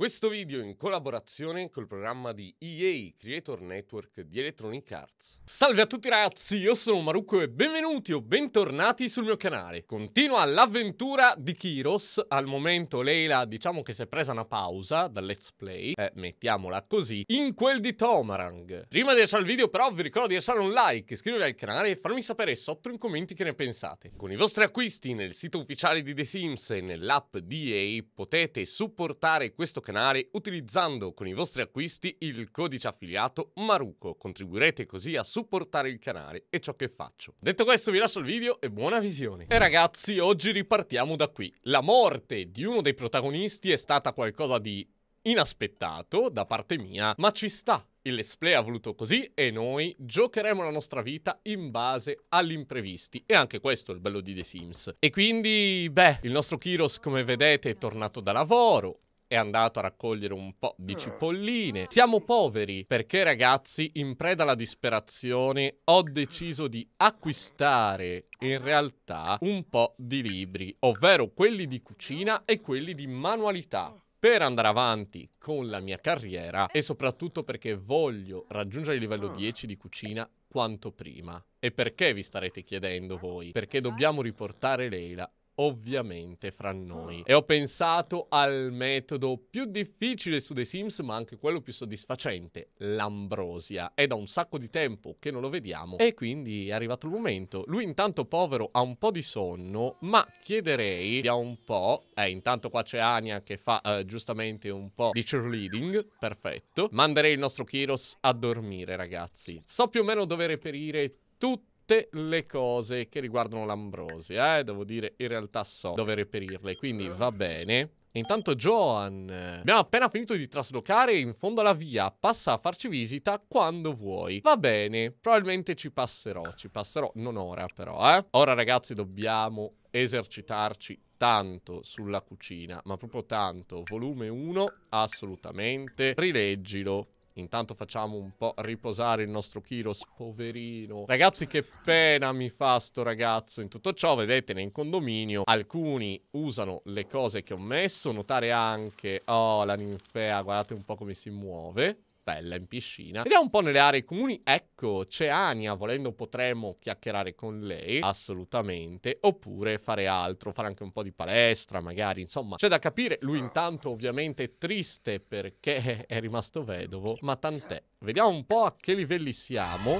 Questo video in collaborazione col programma di EA Creator Network di Electronic Arts. Salve a tutti ragazzi, io sono Marucco e benvenuti o bentornati sul mio canale. Continua l'avventura di Kiros, al momento Leila diciamo che si è presa una pausa dal let's play, eh, mettiamola così, in quel di Tomarang. Prima di lasciare il video però vi ricordo di lasciare un like, iscrivervi al canale e farmi sapere sotto in commenti che ne pensate. Con i vostri acquisti nel sito ufficiale di The Sims e nell'app di EA potete supportare questo canale canale utilizzando con i vostri acquisti il codice affiliato Maruco. Contribuirete così a supportare il canale e ciò che faccio. Detto questo vi lascio il video e buona visione. E ragazzi, oggi ripartiamo da qui. La morte di uno dei protagonisti è stata qualcosa di inaspettato da parte mia, ma ci sta. Il Let's Play ha voluto così e noi giocheremo la nostra vita in base agli imprevisti. E anche questo è il bello di The Sims. E quindi, beh, il nostro Kiros, come vedete, è tornato da lavoro è andato a raccogliere un po' di ah. cipolline. Siamo poveri perché ragazzi, in preda alla disperazione, ho deciso di acquistare in realtà un po' di libri, ovvero quelli di cucina e quelli di manualità per andare avanti con la mia carriera e soprattutto perché voglio raggiungere il livello 10 ah. di cucina quanto prima. E perché vi starete chiedendo voi? Perché esatto. dobbiamo riportare Leila ovviamente fra noi. Ah. E ho pensato al metodo più difficile su The Sims, ma anche quello più soddisfacente, l'ambrosia. È da un sacco di tempo che non lo vediamo e quindi è arrivato il momento. Lui intanto povero ha un po' di sonno, ma chiederei da un po', eh intanto qua c'è Ania che fa eh, giustamente un po' di cheerleading, perfetto. Manderei il nostro Kiros a dormire ragazzi. So più o meno dove reperire tutti tutte le cose che riguardano l'ambrosia, eh, devo dire, in realtà so dove reperirle, quindi ah. va bene. Intanto Joan, abbiamo appena finito di traslocare in fondo alla via, passa a farci visita quando vuoi. Va bene, probabilmente ci passerò, ci passerò, non ora però, eh. Ora ragazzi dobbiamo esercitarci tanto sulla cucina, ma proprio tanto. Volume 1, assolutamente, rileggilo Intanto facciamo un po' riposare il nostro Kiros, poverino. Ragazzi, che pena mi fa sto ragazzo. In tutto ciò, vedete, nel condominio alcuni usano le cose che ho messo. Notare anche... Oh, la ninfea, guardate un po' come si muove stella in piscina. Vediamo un po' nelle aree comuni. Ecco, c'è Ania, volendo potremmo chiacchierare con lei, assolutamente, oppure fare altro, fare anche un po' di palestra, magari, insomma, c'è da capire. Lui intanto ovviamente è triste perché è rimasto vedovo, ma tant'è. Vediamo un po' a che livelli siamo.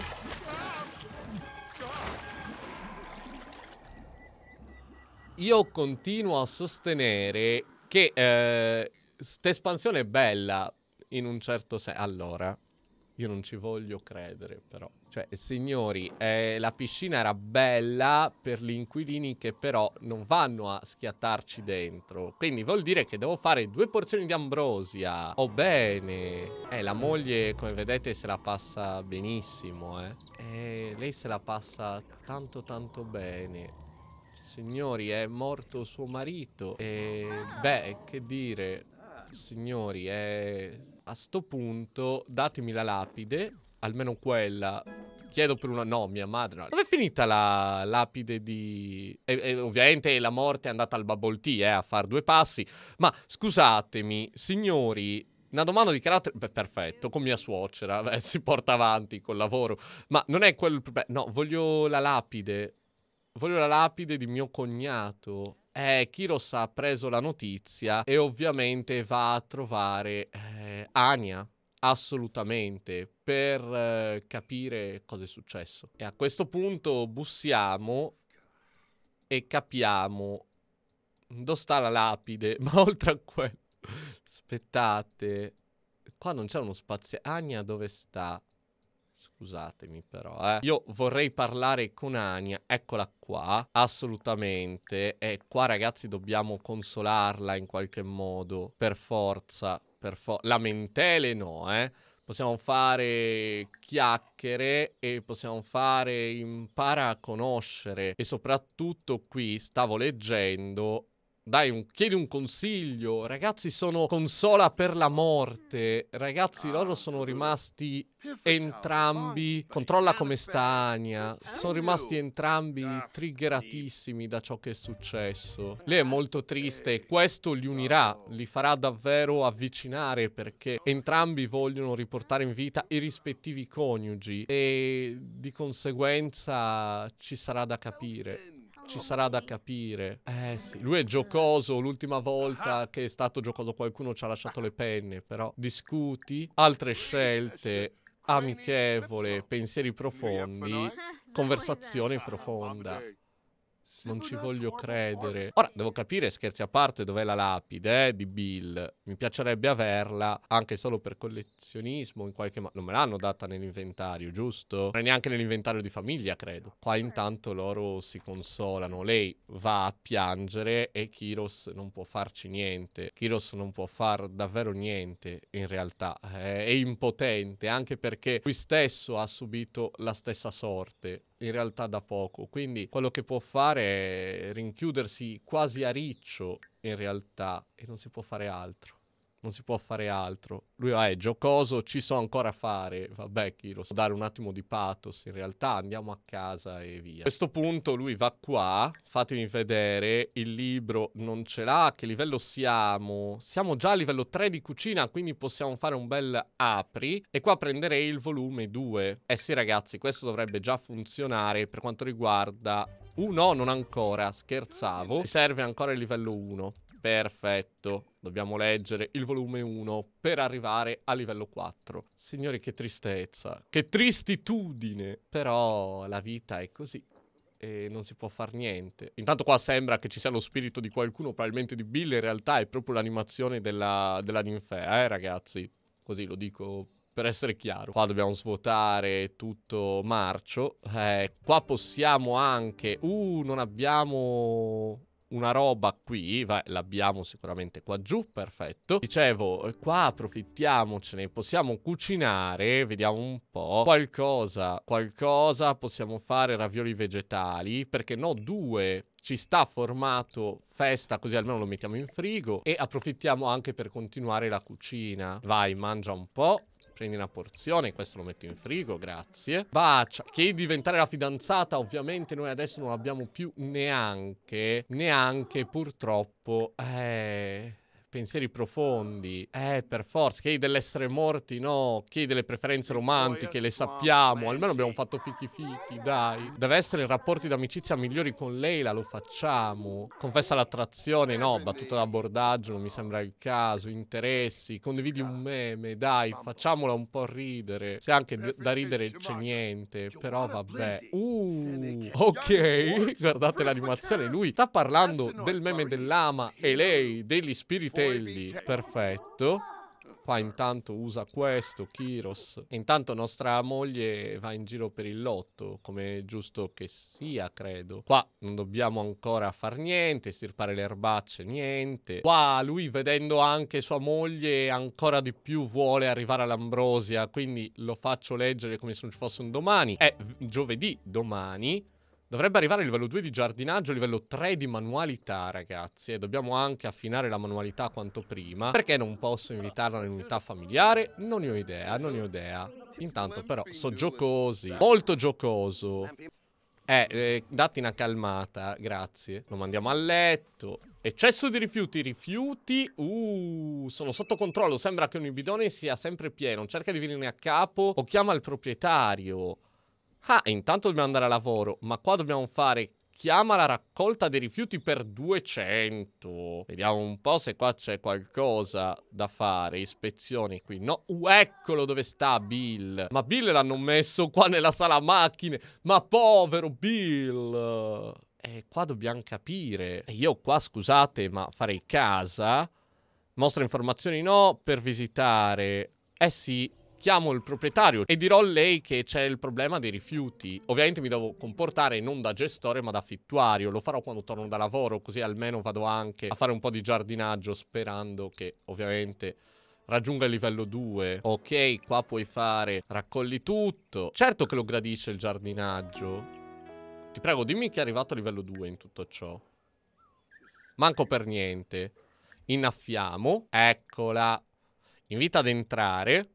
Io continuo a sostenere che eh, questa espansione è bella, in un certo senso. Allora, io non ci voglio credere, però. Cioè, signori, eh, la piscina era bella per gli inquilini che però non vanno a schiattarci dentro. Quindi vuol dire che devo fare due porzioni di ambrosia. Oh, bene. Eh, la moglie, come vedete, se la passa benissimo, eh. eh lei se la passa tanto tanto bene. Signori, è morto suo marito. E, eh, beh, che dire signori, è eh, a sto punto datemi la lapide, almeno quella. Chiedo per una... No, mia madre. No. Dove è finita la lapide di... E, e, ovviamente la morte è andata al bubble tea, eh, a far due passi. Ma scusatemi, signori, una domanda di carattere... Beh, perfetto, con mia suocera, beh, si porta avanti col lavoro. Ma non è quello il No, voglio la lapide. Voglio la lapide di mio cognato eh, Kiros ha preso la notizia e ovviamente va a trovare eh, Ania, assolutamente, per eh, capire cosa è successo. E a questo punto bussiamo e capiamo dove sta la lapide, ma oltre a quello... Aspettate, qua non c'è uno spazio... Ania dove sta? Scusatemi però, eh. Io vorrei parlare con Ania, eccola qua, assolutamente. E qua ragazzi dobbiamo consolarla in qualche modo, per forza, per forza. Lamentele no, eh possiamo fare chiacchiere e possiamo fare impara a conoscere e soprattutto qui stavo leggendo dai, un, chiedi un consiglio. Ragazzi, sono consola per la morte. Ragazzi, ah, loro sono eh. rimasti entrambi. Controlla come sta Ania. Sono rimasti entrambi triggeratissimi da ciò che è successo. Lei è molto triste e questo li unirà, li farà davvero avvicinare perché entrambi vogliono riportare in vita i rispettivi coniugi e di conseguenza ci sarà da capire ci sarà da capire. Eh sì, lui è giocoso. L'ultima volta che è stato giocoso qualcuno ci ha lasciato le penne, però discuti altre scelte amichevole, pensieri profondi, conversazione ah, profonda. Non ci voglio credere. Ora, devo capire, scherzi a parte, dov'è la lapide eh, di Bill. Mi piacerebbe averla anche solo per collezionismo in qualche modo. Non me l'hanno data nell'inventario, giusto? Non è neanche nell'inventario di famiglia, credo. Qua certo. intanto loro si consolano. Lei va a piangere e Kiros non può farci niente. Kiros non può far davvero niente, in realtà. Eh, è impotente, anche perché lui stesso ha subito la stessa sorte in realtà da poco. Quindi quello che può fare è rinchiudersi quasi a riccio in realtà e non si può fare altro non si può fare altro. Lui è eh, giocoso, ci so ancora fare. Vabbè, chi lo sa, so, dare un attimo di pathos. In realtà andiamo a casa e via. A questo punto lui va qua, fatemi vedere, il libro non ce l'ha, che livello siamo? Siamo già a livello 3 di cucina, quindi possiamo fare un bel apri. E qua prenderei il volume 2. Eh sì ragazzi, questo dovrebbe già funzionare per quanto riguarda... Uh no, non ancora, scherzavo. Mi Serve ancora il livello 1. Perfetto. Dobbiamo leggere il volume 1 per arrivare a livello 4. Signori, che tristezza, che tristitudine. Però la vita è così e non si può far niente. Intanto qua sembra che ci sia lo spirito di qualcuno, probabilmente di Bill, in realtà è proprio l'animazione della, della ninfea, eh ragazzi? Così lo dico per essere chiaro. Qua dobbiamo svuotare tutto marcio. Eh, qua possiamo anche... Uh, non abbiamo una roba qui, vai, l'abbiamo sicuramente qua giù, perfetto. Dicevo, eh, qua approfittiamocene, possiamo cucinare, vediamo un po', qualcosa, qualcosa, possiamo fare ravioli vegetali, perché no, due ci sta formato festa così almeno lo mettiamo in frigo e approfittiamo anche per continuare la cucina vai mangia un po' Prendi una porzione, questo lo metto in frigo, grazie. Bacia, che diventare la fidanzata ovviamente noi adesso non abbiamo più neanche, neanche purtroppo. Eh pensieri profondi. Eh, per forza, che dell'essere morti, no? Che delle preferenze romantiche, le sappiamo. Almeno abbiamo fatto ah, fichi fichi, dai. Deve essere in rapporti d'amicizia migliori con Leila, lo facciamo. Confessa l'attrazione, eh, no? Battuta d'abordaggio, non mi sembra il caso. Interessi, condividi un eh, meme, dai, facciamola un po' ridere. Se anche eh, da ridere c'è niente, però vabbè. Uh, ok, guardate l'animazione. Lui sta parlando del meme dell'ama e lei degli spiriti quelli, perfetto. Qua intanto usa questo, Kiros. E intanto nostra moglie va in giro per il lotto, come giusto che sia, credo. Qua non dobbiamo ancora far niente, stirpare le erbacce, niente. Qua lui, vedendo anche sua moglie, ancora di più vuole arrivare all'Ambrosia, quindi lo faccio leggere come se non ci fosse un domani. È giovedì, domani. Dovrebbe arrivare a livello 2 di giardinaggio, livello 3 di manualità, ragazzi. E dobbiamo anche affinare la manualità quanto prima. Perché non posso invitarla nell'unità familiare? Non ne ho idea, non ne ho idea. Intanto però so giocosi, molto giocoso. Eh, eh, datti una calmata, grazie. Lo mandiamo a letto. Eccesso di rifiuti, rifiuti. Uh, sono sotto controllo. Sembra che ogni bidone sia sempre pieno. Cerca di venirne a capo o chiama il proprietario. Ah, intanto dobbiamo andare a lavoro, ma qua dobbiamo fare chiama la raccolta dei rifiuti per 200. Vediamo un po' se qua c'è qualcosa da fare. Ispezioni qui. No, uh, eccolo dove sta Bill. Ma Bill l'hanno messo qua nella sala macchine. Ma povero Bill. E qua dobbiamo capire. E io qua, scusate, ma farei casa. Mostra informazioni no per visitare. Eh sì, chiamo il proprietario e dirò a lei che c'è il problema dei rifiuti. Ovviamente mi devo comportare non da gestore ma da affittuario, lo farò quando torno da lavoro così almeno vado anche a fare un po' di giardinaggio sperando che ovviamente raggiunga il livello 2. Ok, qua puoi fare raccogli tutto. Certo che lo gradisce il giardinaggio. Ti prego, dimmi che è arrivato a livello 2 in tutto ciò. Manco per niente. Innaffiamo. Eccola. Invita ad entrare.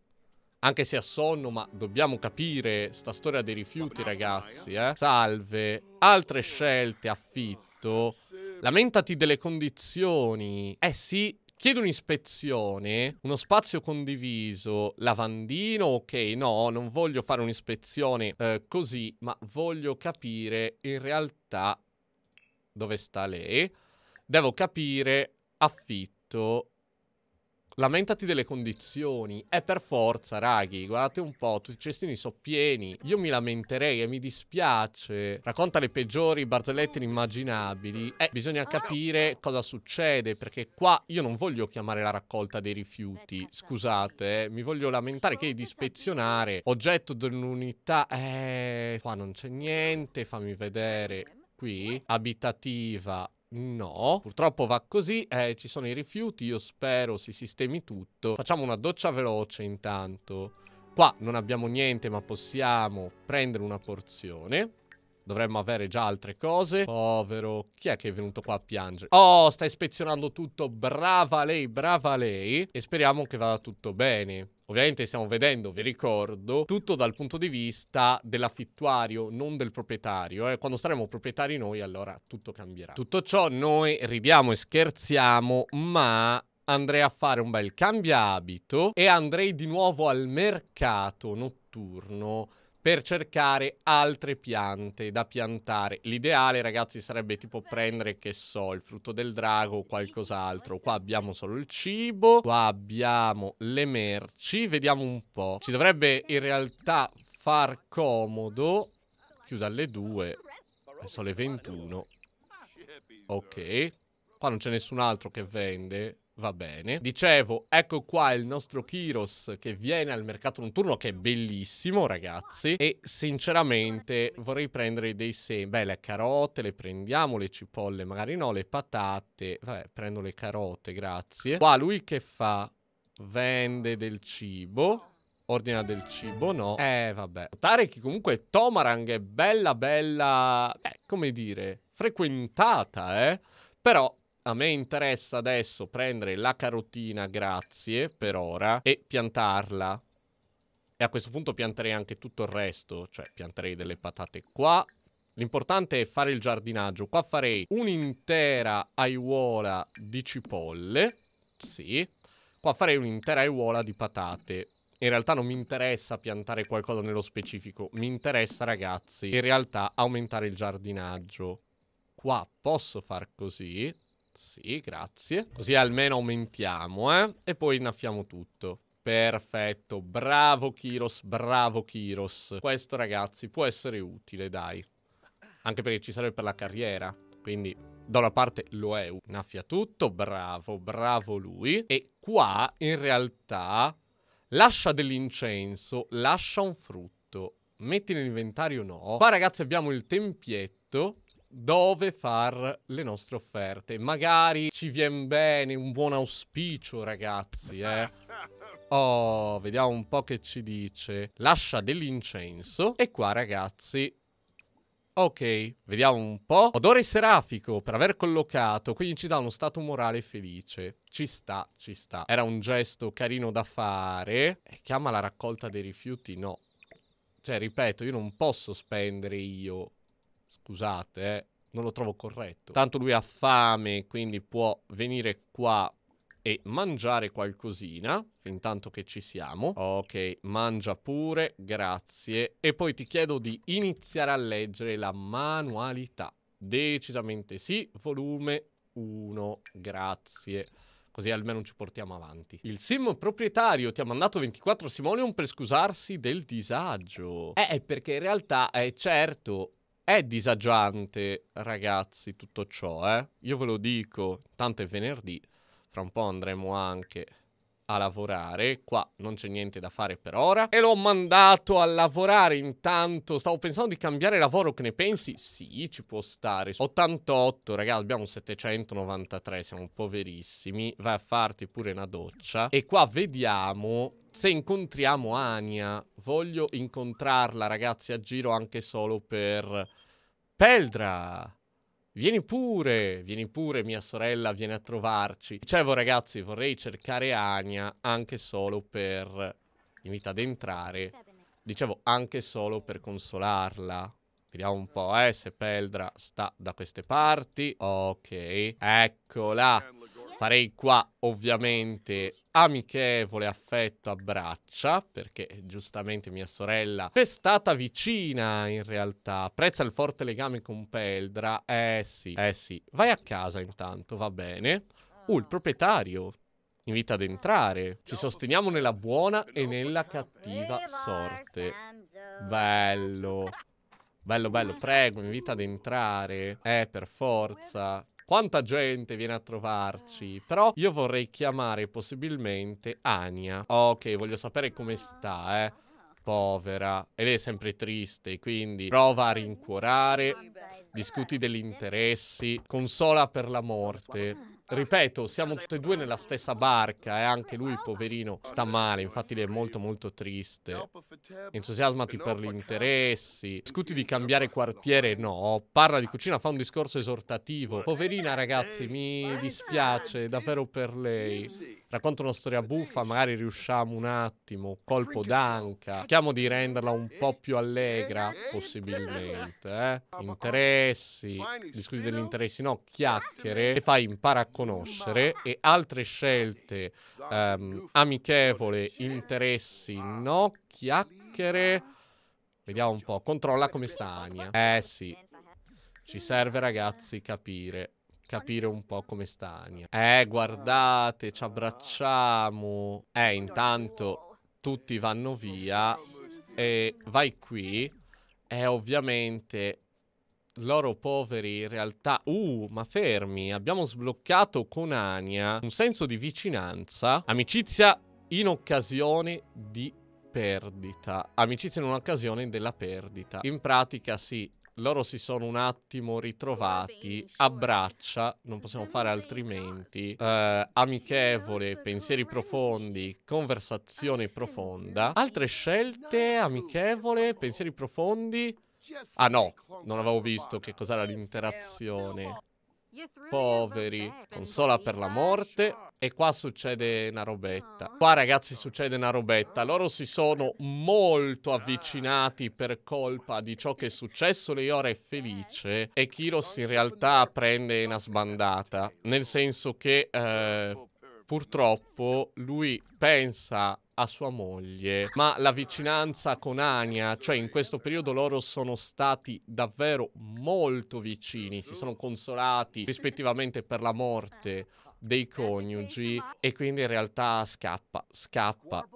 Anche se ha sonno, ma dobbiamo capire sta storia dei rifiuti, ragazzi, eh. Salve. Altre scelte, affitto. Lamentati delle condizioni. Eh sì, Chiedo un'ispezione, uno spazio condiviso, lavandino, ok, no, non voglio fare un'ispezione eh, così, ma voglio capire in realtà dove sta lei. Devo capire affitto Lamentati delle condizioni. È per forza, raghi. Guardate un po', tutti i cestini sono pieni. Io mi lamenterei e mi dispiace. Racconta le peggiori barzellette inimmaginabili. Eh, bisogna ah. capire cosa succede, perché qua io non voglio chiamare la raccolta dei rifiuti. Certo. Scusate, eh, mi voglio lamentare che di ispezionare. Oggetto dell'unità... Eh, qua non c'è niente, fammi vedere. Qui, abitativa, No, purtroppo va così, eh, ci sono i rifiuti, io spero si sistemi tutto. Facciamo una doccia veloce intanto. Qua non abbiamo niente ma possiamo prendere una porzione. Dovremmo avere già altre cose. Povero, chi è che è venuto qua a piangere? Oh, sta ispezionando tutto, brava lei, brava lei. E speriamo che vada tutto bene. Ovviamente stiamo vedendo, vi ricordo, tutto dal punto di vista dell'affittuario, non del proprietario. Eh. Quando saremo proprietari noi, allora tutto cambierà. Tutto ciò noi ridiamo e scherziamo, ma andrei a fare un bel cambia abito e andrei di nuovo al mercato notturno per cercare altre piante da piantare. L'ideale, ragazzi, sarebbe tipo prendere, che so, il frutto del drago o qualcos'altro. Qua abbiamo solo il cibo, qua abbiamo le merci. Vediamo un po'. Ci dovrebbe in realtà far comodo. Chiudo alle 2. Adesso le 21. Ok. Qua non c'è nessun altro che vende. Va bene. Dicevo, ecco qua il nostro Kiros che viene al mercato notturno, che è bellissimo, ragazzi. E sinceramente vorrei prendere dei semi. Beh, le carote le prendiamo, le cipolle magari no, le patate. Vabbè, prendo le carote, grazie. Qua lui che fa? Vende del cibo. Ordina del cibo, no. Eh, vabbè. Notare che comunque Tomarang è bella, bella... Beh, come dire, frequentata, eh. Però a me interessa adesso prendere la carotina, grazie, per ora, e piantarla. E a questo punto pianterei anche tutto il resto, cioè pianterei delle patate qua. L'importante è fare il giardinaggio. Qua farei un'intera aiuola di cipolle, sì. Qua farei un'intera aiuola di patate. In realtà non mi interessa piantare qualcosa nello specifico, mi interessa ragazzi, in realtà aumentare il giardinaggio. Qua posso far così, sì, grazie. Così almeno aumentiamo, eh. E poi innaffiamo tutto. Perfetto, bravo Kiros, bravo Kiros. Questo, ragazzi, può essere utile, dai. Anche perché ci serve per la carriera, quindi da una parte lo è. Innaffia tutto, bravo, bravo lui. E qua, in realtà, lascia dell'incenso, lascia un frutto. Metti nell'inventario no. Qua, ragazzi, abbiamo il tempietto dove far le nostre offerte. Magari ci viene bene un buon auspicio, ragazzi, eh. Oh, vediamo un po' che ci dice. Lascia dell'incenso. E qua, ragazzi, Ok, vediamo un po'. Odore serafico per aver collocato, quindi ci dà uno stato morale felice. Ci sta, ci sta. Era un gesto carino da fare. E chiama la raccolta dei rifiuti? No. Cioè, ripeto, io non posso spendere io scusate, eh, non lo trovo corretto. Tanto lui ha fame, quindi può venire qua e mangiare qualcosina, intanto che ci siamo. Ok, mangia pure, grazie. E poi ti chiedo di iniziare a leggere la manualità. Decisamente sì, volume 1, grazie. Così almeno ci portiamo avanti. Il sim proprietario ti ha mandato 24 Simonium per scusarsi del disagio. Eh, perché in realtà, è certo, è disagiante, ragazzi, tutto ciò, eh. Io ve lo dico, tanto è venerdì, fra un po' andremo anche a lavorare. Qua non c'è niente da fare per ora. E l'ho mandato a lavorare intanto. Stavo pensando di cambiare lavoro, che ne pensi? Sì, ci può stare. 88, ragazzi, abbiamo 793, siamo poverissimi. Vai a farti pure una doccia. E qua vediamo se incontriamo Ania. Voglio incontrarla, ragazzi, a giro anche solo per... Peldra! Vieni pure, vieni pure mia sorella, vieni a trovarci. Dicevo ragazzi, vorrei cercare Ania anche solo per invita ad entrare. Dicevo anche solo per consolarla. Vediamo un po', eh, se Peldra sta da queste parti. Ok, eccola farei qua ovviamente amichevole affetto abbraccia perché giustamente mia sorella è stata vicina in realtà. Apprezza il forte legame con Peldra. Eh sì, eh sì. Vai a casa intanto, va bene. Uh, il proprietario invita ad entrare. Ci sosteniamo nella buona e nella cattiva sorte. Bello. Bello, bello, prego, invita ad entrare. Eh, per forza. Quanta gente viene a trovarci. Però io vorrei chiamare possibilmente Ania. Ok, voglio sapere come sta, eh. Povera. E lei è sempre triste, quindi prova a rincuorare. Discuti degli interessi. Consola per la morte. Ripeto, siamo tutti e due nella stessa barca e eh, anche lui, poverino, sta male, infatti lei è molto molto triste. Entusiasmati per gli interessi, discuti di cambiare quartiere, no, parla di cucina, fa un discorso esortativo. Poverina ragazzi, mi dispiace davvero per lei racconta una storia buffa, magari riusciamo un attimo, colpo d'anca, cerchiamo di renderla un po' eh, più eh, allegra, eh, possibilmente, eh? Ah, interessi, discuti degli interessi, no, chiacchiere, e fai impara a conoscere, e altre scelte ehm, amichevole, interessi, no, chiacchiere... Vediamo un po', controlla come sta Ania. Eh sì, ci serve ragazzi capire capire un po' come sta Ania. Eh, guardate, ci abbracciamo. Eh, intanto tutti vanno via e vai qui. E ovviamente loro poveri in realtà... Uh, ma fermi, abbiamo sbloccato con Ania un senso di vicinanza, amicizia in occasione di perdita, amicizia in un'occasione della perdita. In pratica si loro si sono un attimo ritrovati a braccia, non possiamo fare altrimenti, eh, amichevole, pensieri profondi, conversazione profonda, altre scelte, amichevole, pensieri profondi. Ah no, non avevo visto che cos'era l'interazione. Poveri. Consola per la morte. E qua succede una robetta. Qua ragazzi succede una robetta. Loro si sono molto avvicinati per colpa di ciò che è successo. Leiora è felice. E Kiros in realtà prende una sbandata. Nel senso che... Eh, purtroppo lui pensa a sua moglie, ma la vicinanza con Ania, cioè in questo periodo loro sono stati davvero molto vicini, si sono consolati rispettivamente per la morte dei coniugi e quindi in realtà scappa, scappa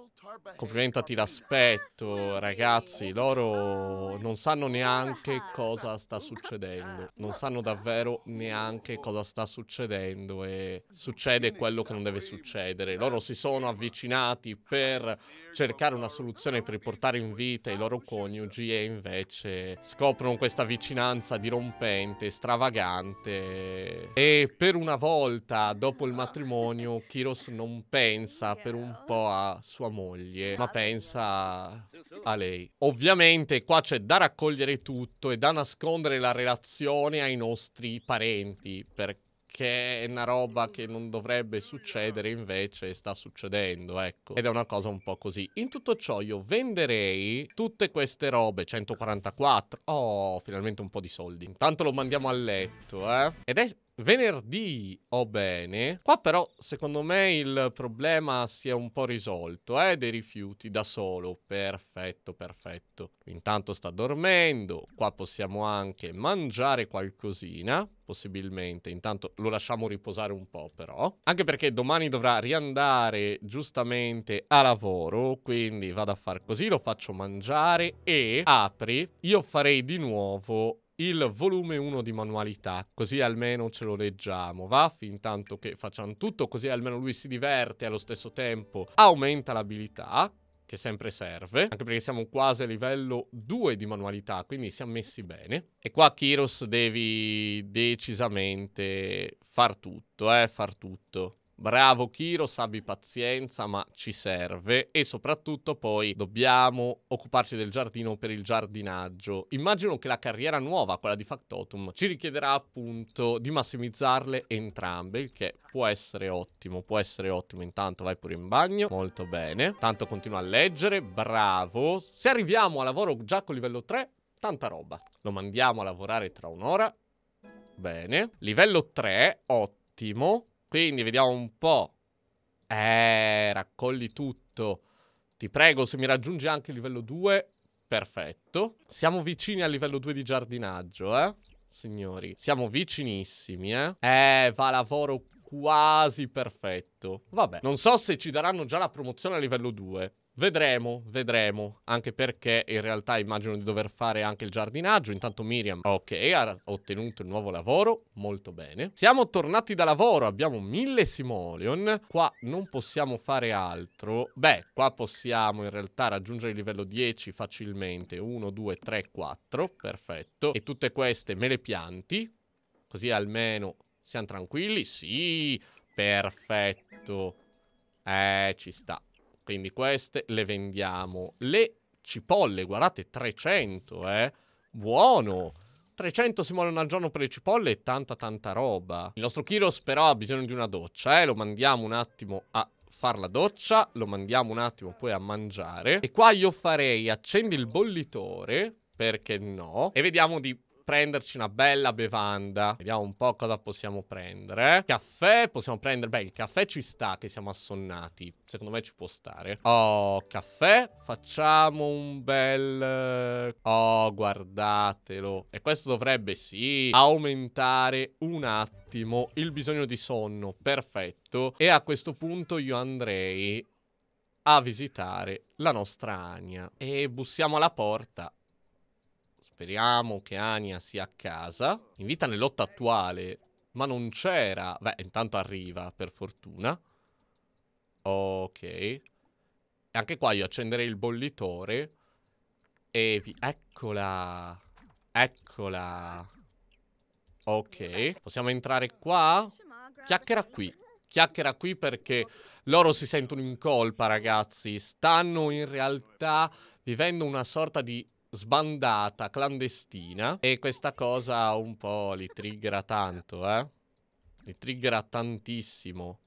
Complimentati l'aspetto, ragazzi. Loro non sanno neanche cosa sta succedendo. Non sanno davvero neanche cosa sta succedendo e succede quello che non deve succedere. Loro si sono avvicinati per cercare una soluzione per riportare in vita i loro coniugi e invece scoprono questa vicinanza dirompente, stravagante. E per una volta, dopo il matrimonio, Kiros non pensa per un po' a sua moglie moglie, ma pensa a lei. Ovviamente qua c'è da raccogliere tutto e da nascondere la relazione ai nostri parenti, perché è una roba che non dovrebbe succedere, invece sta succedendo, ecco. Ed è una cosa un po' così. In tutto ciò io venderei tutte queste robe, 144. Oh, finalmente un po' di soldi. Intanto lo mandiamo a letto, eh. Ed è Venerdì o oh bene. Qua però secondo me il problema si è un po' risolto, eh, dei rifiuti da solo. Perfetto, perfetto. Intanto sta dormendo, qua possiamo anche mangiare qualcosina, possibilmente. Intanto lo lasciamo riposare un po' però. Anche perché domani dovrà riandare giustamente a lavoro, quindi vado a far così, lo faccio mangiare e apri. Io farei di nuovo il volume 1 di manualità, così almeno ce lo leggiamo, va? Fintanto che facciamo tutto, così almeno lui si diverte allo stesso tempo, aumenta l'abilità, che sempre serve, anche perché siamo quasi a livello 2 di manualità, quindi siamo messi bene. E qua Kiros devi decisamente far tutto, eh, far tutto. Bravo Kiros, abbi pazienza, ma ci serve e soprattutto poi dobbiamo occuparci del giardino per il giardinaggio. Immagino che la carriera nuova, quella di Factotum, ci richiederà appunto di massimizzarle entrambe, il che può essere ottimo, può essere ottimo. Intanto vai pure in bagno, molto bene. Tanto continua a leggere, bravo. Se arriviamo a lavoro già con livello 3, tanta roba. Lo mandiamo a lavorare tra un'ora. Bene. Livello 3, ottimo. Quindi vediamo un po'. Eh, raccogli tutto. Ti prego, se mi raggiungi anche il livello 2, perfetto. Siamo vicini al livello 2 di giardinaggio, eh? Signori, siamo vicinissimi, eh? Eh, va lavoro quasi perfetto. Vabbè, non so se ci daranno già la promozione a livello 2. Vedremo, vedremo, anche perché in realtà immagino di dover fare anche il giardinaggio. Intanto Miriam, ok, ha ottenuto il nuovo lavoro, molto bene. Siamo tornati da lavoro, abbiamo mille simoleon. Qua non possiamo fare altro. Beh, qua possiamo in realtà raggiungere il livello 10 facilmente. 1, 2, 3, 4, perfetto. E tutte queste me le pianti, così almeno siamo tranquilli. Sì, perfetto. Eh, ci sta. Quindi queste le vendiamo. Le cipolle, guardate, 300, eh. Buono! 300 si muoiono al giorno per le cipolle e tanta tanta roba. Il nostro Kiros però ha bisogno di una doccia, eh. Lo mandiamo un attimo a fare la doccia, lo mandiamo un attimo poi a mangiare. E qua io farei accendi il bollitore, perché no? E vediamo di prenderci una bella bevanda. Vediamo un po' cosa possiamo prendere. Caffè, possiamo prendere... Beh, il caffè ci sta, che siamo assonnati. Secondo me ci può stare. Oh, caffè. Facciamo un bel... Oh, guardatelo. E questo dovrebbe, sì, aumentare un attimo il bisogno di sonno. Perfetto. E a questo punto io andrei a visitare la nostra Ania. E bussiamo alla porta Speriamo che Ania sia a casa. In vita nell'otta attuale, ma non c'era. Beh, intanto arriva, per fortuna. Ok. E anche qua io accenderei il bollitore. E vi... Eccola. Eccola. Ok. Possiamo entrare qua? Chiacchiera qui. Chiacchiera qui perché loro si sentono in colpa, ragazzi. Stanno in realtà vivendo una sorta di sbandata, clandestina. E questa cosa un po' li triggera tanto, eh. Li triggera tantissimo.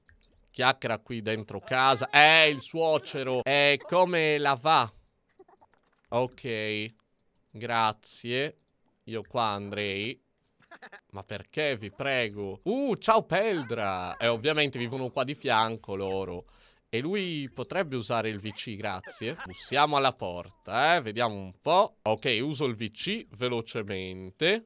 Chiacchiera qui dentro casa. Eh, il suocero. Eh, come la va? Ok. Grazie. Io qua andrei. Ma perché vi prego? Uh, ciao Peldra! E eh, ovviamente vivono qua di fianco loro. E lui potrebbe usare il VC, grazie. Bussiamo alla porta, eh. Vediamo un po'. Ok, uso il VC velocemente.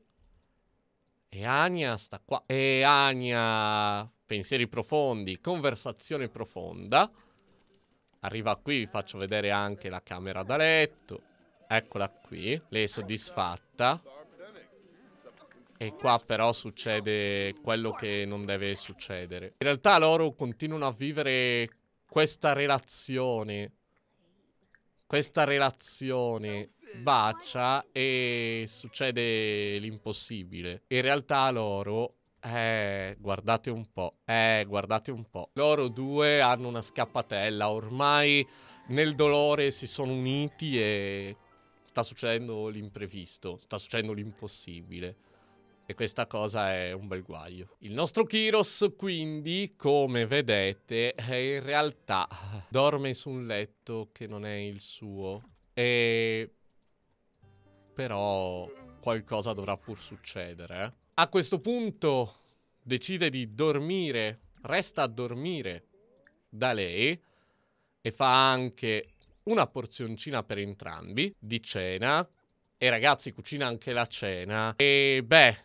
E Ania sta qua. E Ania... Pensieri profondi, conversazione profonda. Arriva qui, vi faccio vedere anche la camera da letto. Eccola qui. Lei è soddisfatta. E qua però succede quello che non deve succedere. In realtà loro continuano a vivere questa relazione, questa relazione eh. bacia e succede l'impossibile. In realtà loro eh, guardate un po'. Eh, guardate un po'. Loro due hanno una scappatella. Ormai nel dolore si sono uniti e sta succedendo l'imprevisto. Sta succedendo l'impossibile. E questa cosa è un bel guaio. Il nostro Kiros, quindi, come vedete, eh, in realtà eh, dorme su un letto che non è il suo. E... Però qualcosa dovrà pur succedere. Eh. A questo punto decide di dormire, resta a dormire da lei e fa anche una porzioncina per entrambi di cena. E ragazzi, cucina anche la cena. E beh,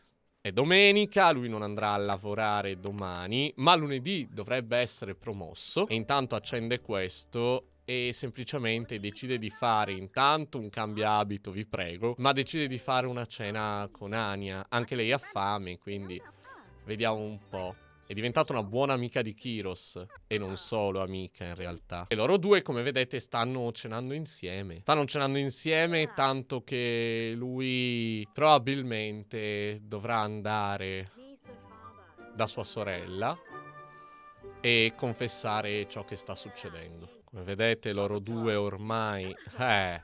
è domenica, lui non andrà a lavorare domani, ma lunedì dovrebbe essere promosso. E intanto accende questo e semplicemente decide di fare intanto un cambio abito, vi prego, ma decide di fare una cena con Ania. Anche lei ha fame, quindi vediamo un po'. È diventata una buona amica di Kiros. E non solo amica, in realtà. E loro due, come vedete, stanno cenando insieme. Stanno cenando insieme, ah. tanto che lui probabilmente dovrà andare da sua sorella e confessare ciò che sta succedendo. Come vedete, loro due ormai... Eh...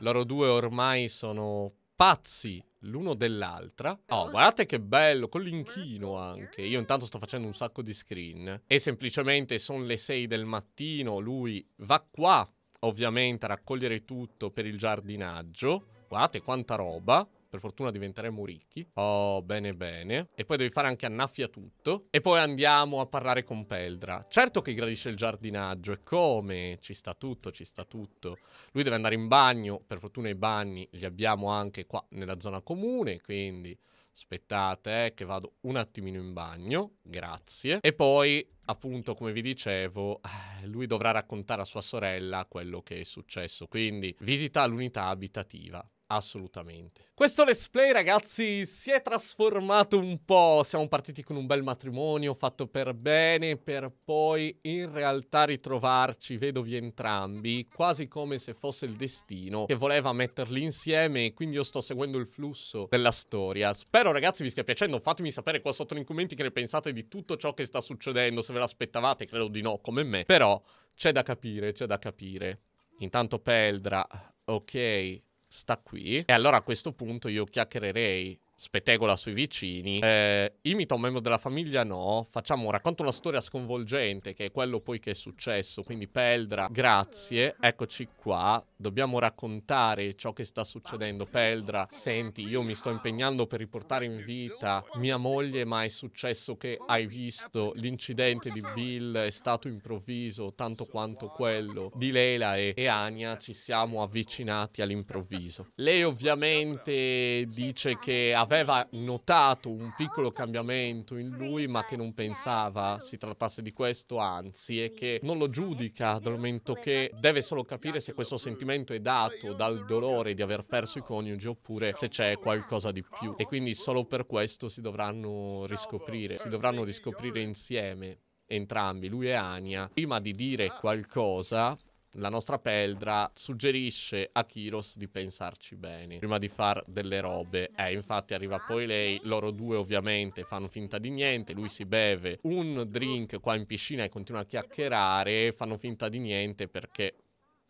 Loro due ormai sono pazzi l'uno dell'altra. Oh, guardate che bello, con l'inchino anche. Io intanto sto facendo un sacco di screen. E semplicemente sono le 6 del mattino, lui va qua, ovviamente, a raccogliere tutto per il giardinaggio. Guardate quanta roba. Per fortuna diventeremo ricchi. Oh, bene bene. E poi devi fare anche annaffia tutto. E poi andiamo a parlare con Peldra. Certo che gradisce il giardinaggio. E come? Ci sta tutto, ci sta tutto. Lui deve andare in bagno. Per fortuna i bagni li abbiamo anche qua nella zona comune. Quindi... Aspettate eh, che vado un attimino in bagno, grazie. E poi, appunto, come vi dicevo, eh, lui dovrà raccontare a sua sorella quello che è successo. Quindi visita l'unità abitativa. Assolutamente. Questo let's play, ragazzi, si è trasformato un po'. Siamo partiti con un bel matrimonio fatto per bene, per poi in realtà ritrovarci, vedovi entrambi, quasi come se fosse il destino che voleva metterli insieme. E quindi io sto seguendo il flusso della storia. Spero, ragazzi, vi stia piacendo. Fatemi sapere qua sotto nei commenti che ne pensate di tutto ciò che sta succedendo. Se ve l'aspettavate, credo di no, come me. Però c'è da capire, c'è da capire. Intanto Peldra, ok sta qui. E allora a questo punto io chiacchiererei spetegola sui vicini, eh, imita un membro della famiglia no, facciamo, racconta una storia sconvolgente che è quello poi che è successo, quindi Peldra, grazie, eccoci qua, dobbiamo raccontare ciò che sta succedendo, Peldra, senti, io mi sto impegnando per riportare in vita mia moglie, ma è successo che hai visto l'incidente di Bill, è stato improvviso, tanto quanto quello di Leila e, e Ania, ci siamo avvicinati all'improvviso. Lei ovviamente dice che ha aveva notato un piccolo cambiamento in lui ma che non pensava si trattasse di questo anzi e che non lo giudica dal momento che deve solo capire se questo sentimento è dato dal dolore di aver perso i coniugi oppure se c'è qualcosa di più e quindi solo per questo si dovranno riscoprire si dovranno riscoprire insieme entrambi, lui e Ania, prima di dire ah. qualcosa la nostra Peldra suggerisce a Kiros di pensarci bene prima di fare delle robe. Eh, infatti arriva poi lei, loro due ovviamente fanno finta di niente, lui si beve un drink qua in piscina e continua a chiacchierare, fanno finta di niente perché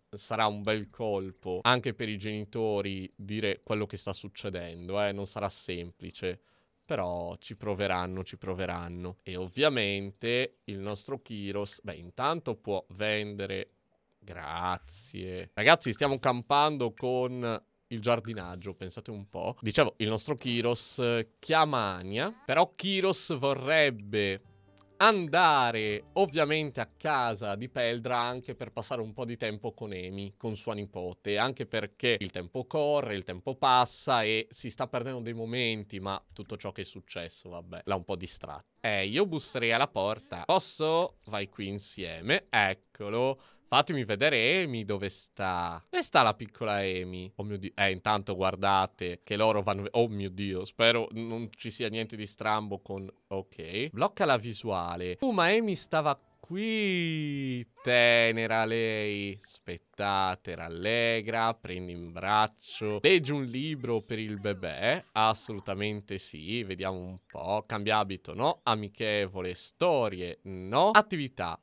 sarà un bel colpo anche per i genitori dire quello che sta succedendo, eh? non sarà semplice. Però ci proveranno, ci proveranno. E ovviamente il nostro Kiros, beh, intanto può vendere Grazie. Ragazzi, stiamo campando con il giardinaggio, pensate un po'. Dicevo, il nostro Kiros eh, chiama Ania, però Kiros vorrebbe andare ovviamente a casa di Peldra anche per passare un po' di tempo con Emi, con sua nipote, anche perché il tempo corre, il tempo passa e si sta perdendo dei momenti, ma tutto ciò che è successo, vabbè, l'ha un po' distratto. Eh, io busserei alla porta. Posso? Vai qui insieme. Eccolo. Fatemi vedere Amy dove sta. Dove sta la piccola Amy? Oh mio Dio. Eh, intanto guardate che loro vanno... Oh mio Dio, spero non ci sia niente di strambo con... Ok. Blocca la visuale. Uh, ma Amy stava qui. Tenera lei. Aspettate, rallegra, prendi in braccio. Leggi un libro per il bebè? Assolutamente sì. Vediamo un po'. Cambia abito, no. Amichevole. Storie, no. Attività,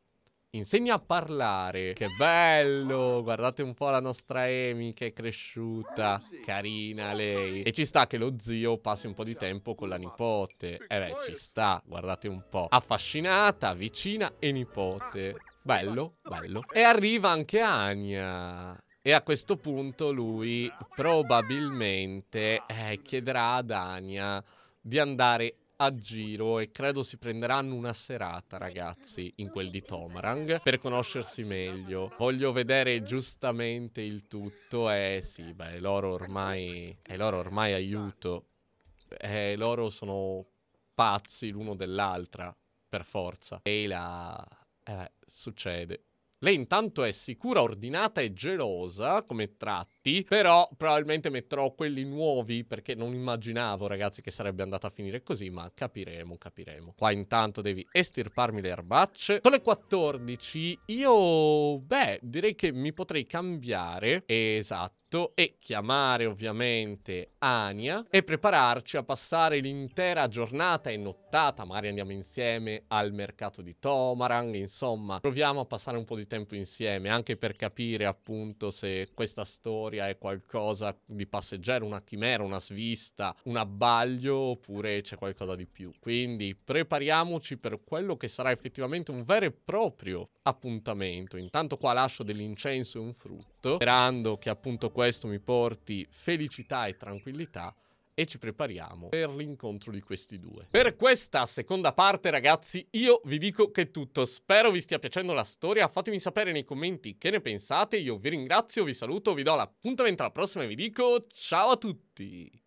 Insegna a parlare. Che bello! Guardate un po' la nostra Amy che è cresciuta. Ah, carina lei. E ci sta che lo zio passi un po' di esatto, tempo con la nipote. Eh beh, ci sta. Guardate un po'. Affascinata, vicina e nipote. Ah, bello, bello. E arriva anche Ania. E a questo punto lui probabilmente eh, chiederà ad Ania di andare a giro e credo si prenderanno una serata, ragazzi, in quel di Tomarang per conoscersi meglio. Voglio vedere giustamente il tutto e eh, sì, beh, loro ormai è loro ormai aiuto. E eh, loro sono pazzi l'uno dell'altra, per forza. E la eh, succede. Lei intanto è sicura, ordinata e gelosa come tratta vecchietti, però probabilmente metterò quelli nuovi perché non immaginavo, ragazzi, che sarebbe andata a finire così, ma capiremo, capiremo. Qua intanto devi estirparmi le erbacce. Sono le 14, io, beh, direi che mi potrei cambiare, esatto e chiamare ovviamente Ania e prepararci a passare l'intera giornata e nottata, magari andiamo insieme al mercato di Tomarang, insomma proviamo a passare un po' di tempo insieme anche per capire appunto se questa storia storia è qualcosa di passeggero, una chimera, una svista, un abbaglio oppure c'è qualcosa di più. Quindi prepariamoci per quello che sarà effettivamente un vero e proprio appuntamento. Intanto qua lascio dell'incenso e un frutto, sperando che appunto questo mi porti felicità e tranquillità e ci prepariamo per l'incontro di questi due. Per questa seconda parte ragazzi io vi dico che è tutto, spero vi stia piacendo la storia, fatemi sapere nei commenti che ne pensate, io vi ringrazio, vi saluto, vi do l'appuntamento alla prossima e vi dico ciao a tutti!